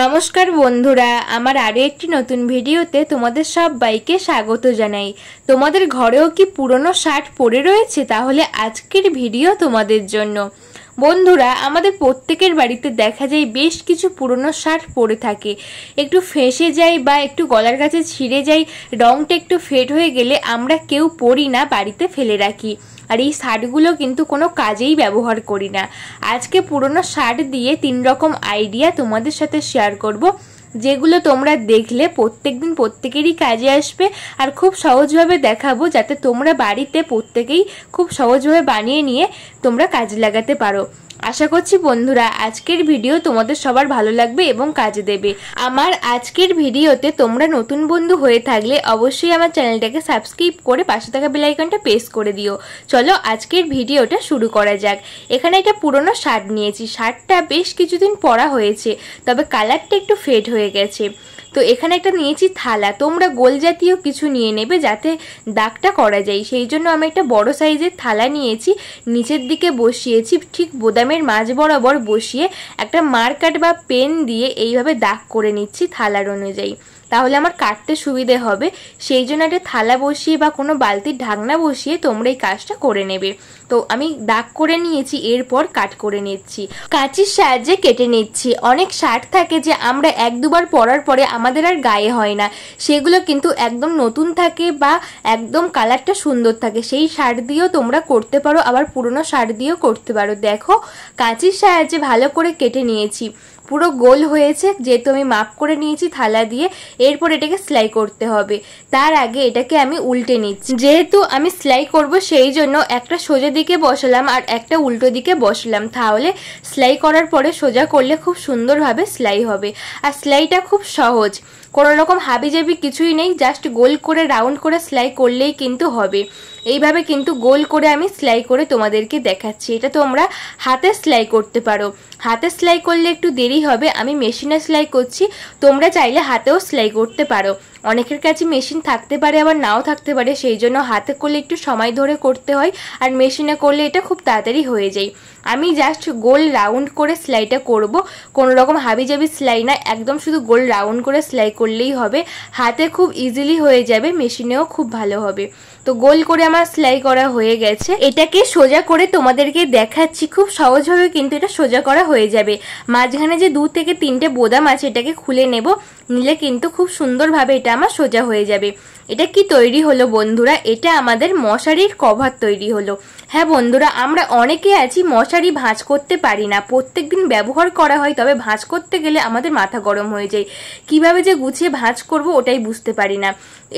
নমস্কার বন্ধুরা আমার আরও একটি নতুন ভিডিওতে তোমাদের বাইকে স্বাগত জানাই তোমাদের ঘরেও কি পুরনো শার্ট পরে রয়েছে তাহলে আজকের ভিডিও তোমাদের জন্য বন্ধুরা আমাদের প্রত্যেকের বাড়িতে দেখা যায় বেশ কিছু পুরনো শার্ট পরে থাকে একটু ফেঁসে যায় বা একটু গলার কাছে ছিঁড়ে যায় রঙটা একটু ফেড হয়ে গেলে আমরা কেউ পরি না বাড়িতে ফেলে রাখি আর এই শার্টগুলো কিন্তু কোনো কাজেই ব্যবহার করি না আজকে পুরনো শার্ট দিয়ে তিন রকম আইডিয়া তোমাদের সাথে শেয়ার করব যেগুলো তোমরা দেখলে প্রত্যেক দিন প্রত্যেকেরই কাজে আসবে আর খুব সহজভাবে দেখাবো যাতে তোমরা বাড়িতে প্রত্যেকেই খুব সহজভাবে বানিয়ে নিয়ে তোমরা কাজে লাগাতে পারো আশা করছি বন্ধুরা আজকের ভিডিও তোমাদের সবার ভালো লাগবে এবং কাজে দেবে আমার আজকের ভিডিওতে তোমরা নতুন বন্ধু হয়ে থাকলে অবশ্যই আমার চ্যানেলটাকে সাবস্ক্রাইব করে পাশে থাকা বেলাইকনটা প্রেস করে দিও চলো আজকের ভিডিওটা শুরু করা যাক এখানে একটা পুরনো শার্ট নিয়েছি শার্টটা বেশ কিছুদিন পরা হয়েছে তবে কালারটা একটু ফেড হয়ে গেছে তো এখানে একটা নিয়েছি থালা তোমরা গোল জাতীয় কিছু নিয়ে নেবে যাতে দাগটা করা যায় সেই জন্য আমি একটা বড় সাইজের থালা নিয়েছি নিচের দিকে বসিয়েছি ঠিক বোদামের মাঝ বরাবর বসিয়ে একটা মার্কাট বা পেন দিয়ে এইভাবে দাগ করে নিচ্ছি থালার অনুযায়ী তাহলে আমার কাটতে সুবিধে হবে সেই জন্য একটা থালা বসিয়ে বা কোনো বালতির ঢাকনা বসিয়ে তোমরা এই কাজটা করে নেবে তো আমি দাগ করে নিয়েছি এরপর কাট করে নিচ্ছি কাঁচির সাহায্যে কেটে নিচ্ছি অনেক শার্ট থাকে যে আমরা এক দুবার পরার পরে আমাদের আর গায়ে হয় না সেগুলো কিন্তু একদম নতুন থাকে বা একদম কালারটা সুন্দর থাকে সেই শার্ট দিয়েও তোমরা করতে পারো আবার পুরনো শার্ট দিয়েও করতে পারো দেখো কাঁচির সাহায্যে ভালো করে কেটে নিয়েছি পুরো গোল হয়েছে যেহেতু আমি মাপ করে নিয়েছি থালা দিয়ে এরপর এটাকে সেলাই করতে হবে তার আগে এটাকে আমি উল্টে নিচ্ছি যেহেতু আমি সেলাই করব সেই জন্য একটা সোজা দিকে বসালাম আর একটা উল্টো দিকে বসলাম তাহলে সেলাই করার পরে সোজা করলে খুব সুন্দরভাবে সেলাই হবে আর সেলাইটা খুব সহজ কোনো রকম হাবিজাবি কিছুই নেই জাস্ট গোল করে রাউন্ড করে সেলাই করলেই কিন্তু হবে এইভাবে কিন্তু গোল করে আমি সেলাই করে তোমাদেরকে দেখাচ্ছি এটা তোমরা হাতে সেলাই করতে পারো হাতে সেলাই করলে একটু দেরি হবে আমি মেশিনে সেলাই করছি তোমরা চাইলে হাতেও সেলাই করতে পারো অনেকের কাছে মেশিন থাকতে পারে আবার নাও থাকতে পারে সেই জন্য হাতে করলে একটু সময় ধরে করতে হয় আর মেশিনে করলে এটা খুব তাড়াতাড়ি হয়ে যায় আমি জাস্ট গোল রাউন্ড করে সেলাইটা করব কোনো রকম হাবিজাবি সেলাই না একদম শুধু গোল রাউন্ড করে সেলাই করলেই হবে হাতে খুব ইজিলি হয়ে যাবে মেশিনেও খুব ভালো হবে তো গোল করে আমার সেলাই করা হয়ে গেছে এটাকে সোজা করে তোমাদেরকে দেখাচ্ছি খুব সহজভাবে কিন্তু এটা সোজা করা হয়ে যাবে মাঝখানে যে দু থেকে তিনটে বোদাম আছে এটাকে খুলে নেব নিলে কিন্তু খুব সুন্দরভাবে এটা আমার সোজা হয়ে যাবে এটা কি তৈরি হলো বন্ধুরা এটা আমাদের মশারির কভার তৈরি হলো হ্যাঁ বন্ধুরা আমরা অনেকে আছি মশারি ভাঁজ করতে পারি না প্রত্যেক দিন ব্যবহার করা হয় তবে ভাঁজ করতে গেলে আমাদের মাথা গরম হয়ে যায় কিভাবে যে গুছিয়ে ভাঁজ করব ওটাই বুঝতে পারি না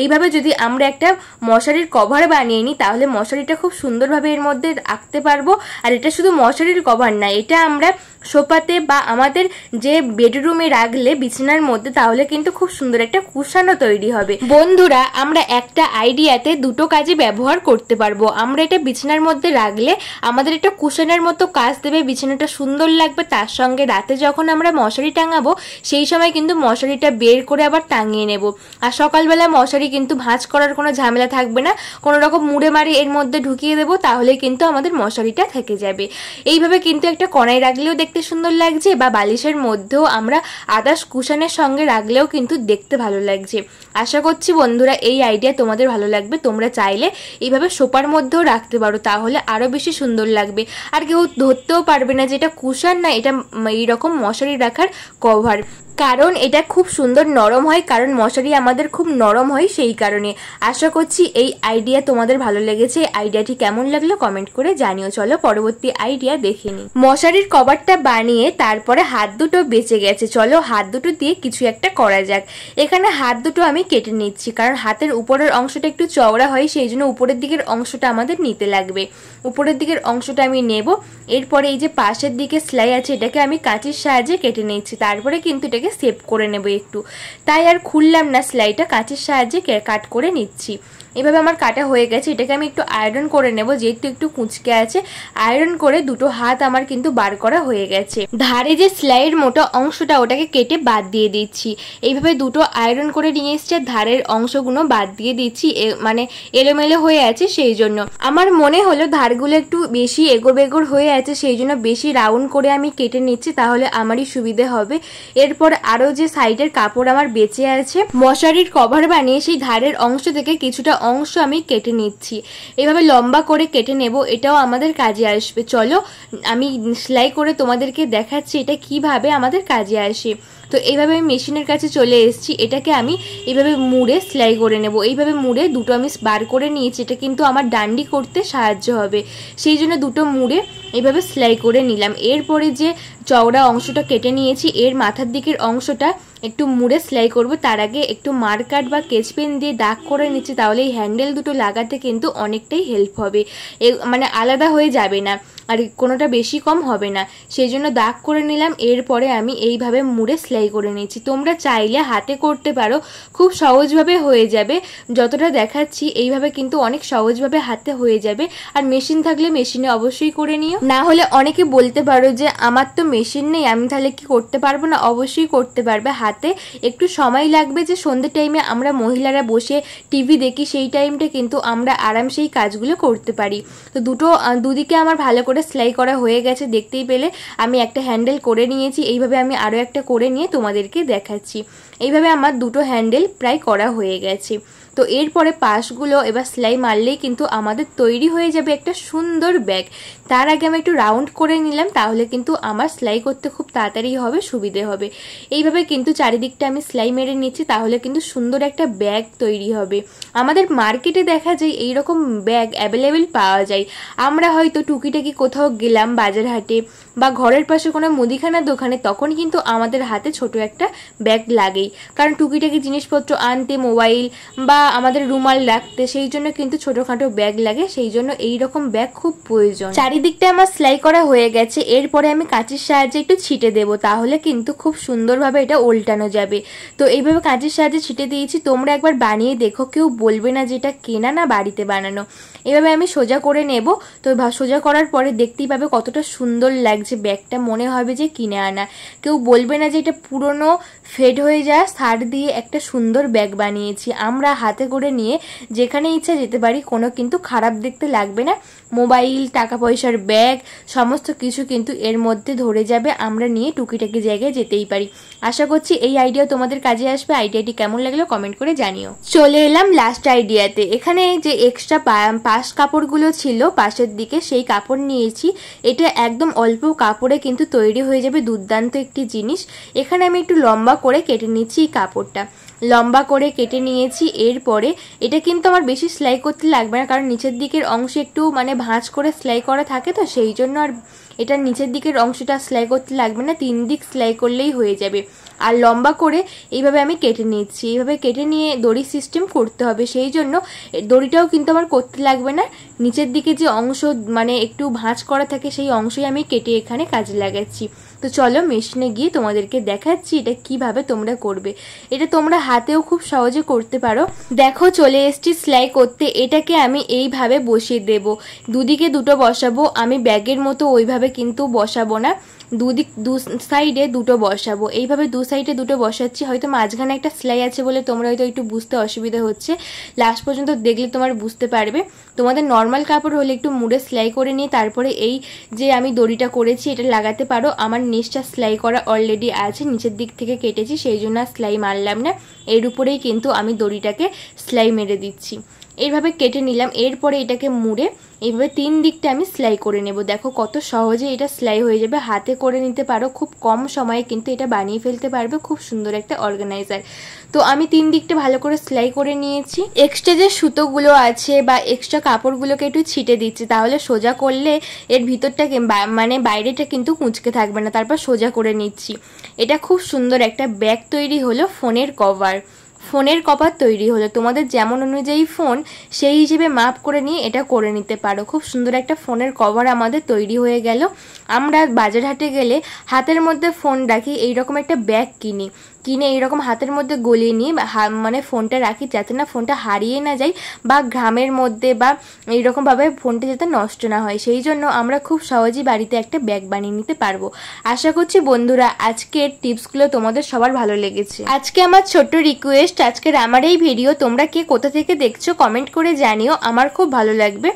এইভাবে যদি আমরা একটা মশারির কভার বানিয়ে নিই তাহলে মশারিটা খুব সুন্দরভাবে এর মধ্যে আঁকতে পারবো আর এটা শুধু মশারির কভার না এটা আমরা সোফাতে বা আমাদের যে বেডরুমে রাখলে বিছানার মধ্যে তাহলে কিন্তু খুব সুন্দর একটা কুশানো তৈরি হবে বন্ধুরা আমরা একটা আইডিয়াতে দুটো কাজে ব্যবহার করতে পারবো আমরা এটা বিছানার মধ্যে মধ্যে রাখলে আমাদের একটা কুশনের মতো কাজ দেবে বিছানাটা সুন্দর লাগবে তার সঙ্গে রাতে যখন আমরা মশারি টাঙাবো সেই সময় কিন্তু মশারিটা বের করে আবার টাঙিয়ে নেব আর সকালবেলা মশারি কিন্তু ভাঁজ করার কোনো ঝামেলা থাকবে না কোনো রকম মুড়ে মারি এর মধ্যে ঢুকিয়ে দেবো তাহলে কিন্তু আমাদের মশারিটা থেকে যাবে এইভাবে কিন্তু একটা কড়াই রাখলেও দেখতে সুন্দর লাগছে বা বালিশের মধ্যেও আমরা আদাস কুশনের সঙ্গে রাখলেও কিন্তু দেখতে ভালো লাগছে আশা করছি বন্ধুরা এই আইডিয়া তোমাদের ভালো লাগবে তোমরা চাইলে এইভাবে সোপার মধ্যেও রাখতে পারো তাহলে তাহলে আরও বেশি সুন্দর লাগবে আর কেউ ধরতেও পারবে না যে এটা কুশান না এটা এইরকম মশারি রাখার কভার কারণ এটা খুব সুন্দর নরম হয় কারণ মশারি আমাদের খুব নরম হয় সেই কারণে আশা করছি এই আইডিয়া তোমাদের ভালো লেগেছে আইডিয়াটি কেমন লাগলো কমেন্ট করে জানিও চলো পরবর্তী আইডিয়া দেখে নি মশারির কভারটা বানিয়ে তারপরে হাত দুটো বেঁচে গেছে চলো হাত দুটো দিয়ে কিছু একটা করা যাক এখানে হাত দুটো আমি কেটে নিচ্ছি কারণ হাতের উপরের অংশটা একটু চওড়া হয় সেই জন্য উপরের দিকের অংশটা আমাদের নিতে লাগবে উপরের দিকের অংশটা আমি নেব এরপরে এই যে পাশের দিকে সেলাই আছে এটাকে আমি কাঁচির সাহায্যে কেটে নিচ্ছি তারপরে কিন্তু এটাকে থেকে সেভ করে নেব একটু তাই আর খুললাম না সেলাইটা কাঁচের সাহায্যে কাট করে নিচ্ছি এভাবে আমার কাটা হয়ে গেছে এটাকে আমি একটু আয়রন করে নেব যেহেতু একটু কুঁচকে আছে আয়রন করে দুটো হাত আমার কিন্তু বার করা হয়ে গেছে ধারে যে সেলাইয়ের মোটা অংশটা ওটাকে কেটে বাদ দিয়ে দিচ্ছি এইভাবে দুটো আয়রন করে নিয়ে এসছে ধারের অংশগুলো বাদ দিয়ে দিচ্ছি মানে এলোমেলো হয়ে আছে সেই জন্য আমার মনে হলো ধারগুলো একটু বেশি এগোবেগোর হয়ে আছে সেই জন্য বেশি রাউন্ড করে আমি কেটে নিচ্ছি তাহলে আমারই সুবিধে হবে এরপর আরও যে সাইডের কাপড় আমার বেঁচে আছে মশারির কভার বানিয়ে সেই ধারের অংশ থেকে কিছুটা অংশ আমি কেটে নিচ্ছি এভাবে লম্বা করে কেটে নেব এটাও আমাদের কাজে আসবে চলো আমি সেলাই করে তোমাদেরকে দেখাচ্ছি এটা কিভাবে আমাদের কাজে আসে তো এইভাবে আমি মেশিনের কাছে চলে এসেছি এটাকে আমি এইভাবে মুড়ে সেলাই করে নেব এইভাবে মুড়ে দুটো আমি বার করে নিয়েছি এটা কিন্তু আমার ডান্ডি করতে সাহায্য হবে সেই জন্য দুটো মুড়ে এইভাবে সেলাই করে নিলাম এরপরে যে চওড়া অংশটা কেটে নিয়েছি এর মাথার দিকের অংশটা একটু মুড়ে সেলাই করব তার আগে একটু মার্কাট বা কেচপেন দিয়ে দাগ করে নিচ্ছি তাহলে এই হ্যান্ডেল দুটো লাগাতে কিন্তু অনেকটাই হেল্প হবে এ মানে আলাদা হয়ে যাবে না আর কোনোটা বেশি কম হবে না সেই জন্য দাগ করে নিলাম এরপরে আমি এইভাবে মুড়ে সেলাই সেলাই করে নিয়েছি তোমরা চাইলে হাতে করতে পারো খুব সহজভাবে হয়ে যাবে যতটা দেখাচ্ছি এইভাবে কিন্তু অনেক সহজভাবে হাতে হয়ে যাবে আর মেশিন থাকলে মেশিনে অবশ্যই করে নিও না হলে অনেকে বলতে পারো যে আমার তো মেশিন নেই আমি তাহলে কি করতে পারবো না অবশ্যই করতে পারবে হাতে একটু সময় লাগবে যে সন্ধ্যে টাইমে আমরা মহিলারা বসে টিভি দেখি সেই টাইমটা কিন্তু আমরা আরামসেই কাজগুলো করতে পারি তো দুটো দুদিকে আমার ভালো করে সেলাই করা হয়ে গেছে দেখতেই পেলে আমি একটা হ্যান্ডেল করে নিয়েছি এইভাবে আমি আরও একটা করে নিয়ে নিয়ে তোমাদেরকে দেখাচ্ছি এইভাবে আমার দুটো হ্যান্ডেল প্রায় করা হয়ে গেছে তো এরপরে পাশগুলো এবার সেলাই মারলেই কিন্তু আমাদের তৈরি হয়ে যাবে একটা সুন্দর ব্যাগ তার আগে আমি একটু রাউন্ড করে নিলাম তাহলে কিন্তু আমার সেলাই করতে খুব তাড়াতাড়ি হবে সুবিধে হবে এইভাবে কিন্তু চারিদিকটা আমি সেলাই মেরে নিচ্ছি তাহলে কিন্তু সুন্দর একটা ব্যাগ তৈরি হবে আমাদের মার্কেটে দেখা যায় এইরকম ব্যাগ অ্যাভেলেবেল পাওয়া যায় আমরা হয়তো টুকিটাকি কোথাও গেলাম বাজার হাটে বা ঘরের পাশে কোনো মুদিখানার দোকানে তখন কিন্তু আমাদের হাতে ছোট একটা ব্যাগ লাগেই কারণ টুকিটাকি জিনিসপত্র আনতে মোবাইল বা আমাদের রুমাল রাখতে সেই জন্য কিন্তু ছোটোখাটো ব্যাগ লাগে সেই জন্য এই রকম ব্যাগ খুব প্রয়োজন চারিদিকটা আমার সেলাই করা হয়ে গেছে এরপরে আমি কাঁচের সাহায্যে একটু ছিটে দেব তাহলে কিন্তু খুব সুন্দরভাবে এটা উল্টানো যাবে তো এইভাবে কাঁচের সাহায্যে ছিটে দিয়েছি তোমরা একবার বানিয়ে দেখো কেউ বলবে না যে এটা কেনা না বাড়িতে বানানো এভাবে আমি সোজা করে নেব তো সোজা করার পরে দেখতেই পাবে কতটা সুন্দর লাগে লাগছে ব্যাগটা মনে হবে যে কিনে আনা কেউ বলবে না যে এটা পুরনো ফেড হয়ে যাওয়া সার দিয়ে একটা সুন্দর ব্যাগ বানিয়েছি আমরা হাতে করে নিয়ে যেখানে ইচ্ছা যেতে পারি কোনো কিন্তু খারাপ দেখতে লাগবে না মোবাইল টাকা পয়সার ব্যাগ সমস্ত কিছু কিন্তু এর মধ্যে ধরে যাবে আমরা নিয়ে টুকিটাকি জায়গায় যেতেই পারি আশা করছি এই আইডিয়া তোমাদের কাজে আসবে আইডিয়াটি কেমন লাগলো কমেন্ট করে জানিও চলে এলাম লাস্ট আইডিয়াতে এখানে যে এক্সট্রা পাশ কাপড়গুলো ছিল পাশের দিকে সেই কাপড় নিয়েছি এটা একদম অল্প কাপড়ে কিন্তু তৈরি হয়ে যাবে দুর্দান্ত একটি জিনিস এখানে আমি একটু লম্বা করে কেটে নিচ্ছি এই কাপড়টা লম্বা করে কেটে নিয়েছি এরপরে এটা কিন্তু আমার বেশি সেলাই করতে লাগবে না কারণ নিচের দিকের অংশ একটু মানে ভাঁজ করে সেলাই করা থাকে তো সেই জন্য আর এটার নিচের দিকের অংশটা সেলাই করতে লাগবে না তিন দিক সেলাই করলেই হয়ে যাবে আর লম্বা করে এইভাবে আমি কেটে নিচ্ছি এইভাবে কেটে নিয়ে দড়ি সিস্টেম করতে হবে সেই জন্য দড়িটাও কিন্তু আমার করতে লাগবে না নিচের দিকে যে অংশ মানে একটু ভাঁজ করা থাকে সেই অংশই আমি কেটে এখানে কাজে লাগাচ্ছি তো চলো মেশিনে গিয়ে তোমাদেরকে দেখাচ্ছি এটা কিভাবে তোমরা করবে এটা তোমরা হাতেও খুব সহজে করতে পারো দেখো চলে এসছি সেলাই করতে এটাকে আমি এইভাবে বসিয়ে দেব দুদিকে দুটো বসাবো আমি ব্যাগের মতো ওইভাবে কিন্তু বসাবো না দুদিক দু সাইডে দুটো বসাবো এইভাবে দু সাইডে দুটো বসাচ্ছি হয়তো মাঝখানে একটা সেলাই আছে বলে তোমরা হয়তো একটু বুঝতে অসুবিধা হচ্ছে লাস্ট পর্যন্ত দেখলে তোমার বুঝতে পারবে তোমাদের নর্মাল কাপড় হলে একটু মুড়ে সেলাই করে নিয়ে তারপরে এই যে আমি দড়িটা করেছি এটা লাগাতে পারো আমার নিচটা সেলাই করা অলরেডি আছে নিচের দিক থেকে কেটেছি সেই জন্য আর সেলাই মারলাম না এর উপরেই কিন্তু আমি দড়িটাকে সেলাই মেরে দিচ্ছি এইভাবে কেটে নিলাম এরপরে এটাকে মুড়ে এইভাবে তিন দিকটা আমি সেলাই করে নেব দেখো কত সহজে এটা সেলাই হয়ে যাবে হাতে করে নিতে পারো খুব কম সময়ে কিন্তু এটা বানিয়ে ফেলতে পারবে খুব সুন্দর একটা অর্গানাইজার তো আমি তিন দিকটা ভালো করে সেলাই করে নিয়েছি এক্সট্রা যে সুতোগুলো আছে বা এক্সট্রা কাপড়গুলোকে একটু ছিটে দিচ্ছি তাহলে সোজা করলে এর ভিতরটা মানে বাইরেটা কিন্তু কুঁচকে থাকবে না তারপর সোজা করে নিচ্ছি এটা খুব সুন্দর একটা ব্যাগ তৈরি হলো ফোনের কভার ফোনের কভার তৈরি হলো তোমাদের যেমন অনুযায়ী ফোন সেই হিসেবে মাপ করে নিয়ে এটা করে নিতে পারো খুব সুন্দর একটা ফোনের কভার আমাদের তৈরি হয়ে গেল আমরা বাজারহাটে গেলে হাতের মধ্যে ফোন রাখি এইরকম একটা ব্যাগ কিনি কিনে এইরকম হাতের মধ্যে গলিয়ে নিই মানে ফোনটা রাখি যাতে না ফোনটা হারিয়ে না যায় বা ঘামের মধ্যে বা এইরকমভাবে ফোনটা যাতে নষ্ট না হয় সেই জন্য আমরা খুব সহজেই বাড়িতে একটা ব্যাগ বানিয়ে নিতে পারবো আশা করছি বন্ধুরা আজকের টিপসগুলো তোমাদের সবার ভালো লেগেছে আজকে আমার ছোট্ট রিকোয়েস্ট জাস্ট আজকের আমার এই ভিডিও তোমরা কে কোথা থেকে দেখছো কমেন্ট করে জানিও আমার খুব ভালো লাগবে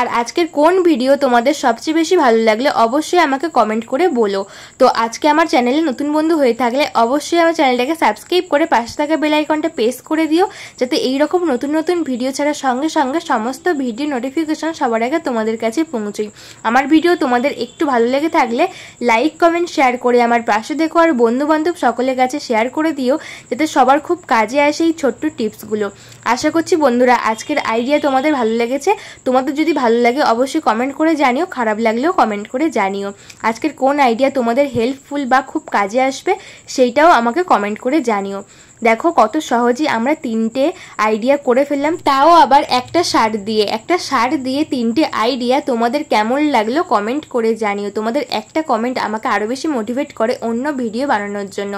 আর আজকের কোন ভিডিও তোমাদের সবচেয়ে বেশি ভালো লাগলে অবশ্যই আমাকে কমেন্ট করে বলো তো আজকে আমার চ্যানেলে নতুন বন্ধু হয়ে থাকলে অবশ্যই আমার চ্যানেলটাকে সাবস্ক্রাইব করে পাশে থাকা বেলাইকনটা প্রেস করে দিও যাতে এই রকম নতুন নতুন ভিডিও ছাড়া সঙ্গে সঙ্গে সমস্ত ভিডিও নোটিফিকেশন সবার আগে তোমাদের কাছে পৌঁছই আমার ভিডিও তোমাদের একটু ভালো লেগে থাকলে লাইক কমেন্ট শেয়ার করে আমার পাশে দেখো আর বন্ধুবান্ধব সকলের কাছে শেয়ার করে দিও যাতে সবার খুব কাজে এগিয়ে আসে এই ছোট্ট টিপসগুলো আশা করছি বন্ধুরা আজকের আইডিয়া তোমাদের ভালো লেগেছে তোমাদের যদি ভালো লাগে অবশ্যই কমেন্ট করে জানিও খারাপ লাগলেও কমেন্ট করে জানিও আজকের কোন আইডিয়া তোমাদের হেল্পফুল বা খুব কাজে আসবে সেইটাও আমাকে কমেন্ট করে জানিও দেখো কত সহজেই আমরা তিনটে আইডিয়া করে ফেললাম তাও আবার একটা সার দিয়ে একটা সার দিয়ে তিনটে আইডিয়া তোমাদের কেমন লাগলো কমেন্ট করে জানিও তোমাদের একটা কমেন্ট আমাকে আরও বেশি মোটিভেট করে অন্য ভিডিও বানানোর জন্য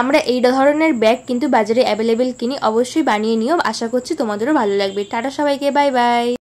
আমরা এই ধরনের ব্যাগ কিন্তু বাজারে অ্যাভেলেবেল কিনি অবশ্যই বানিয়ে নিও আশা করছি তোমাদেরও ভালো লাগবে টাটা সবাইকে বাই বাই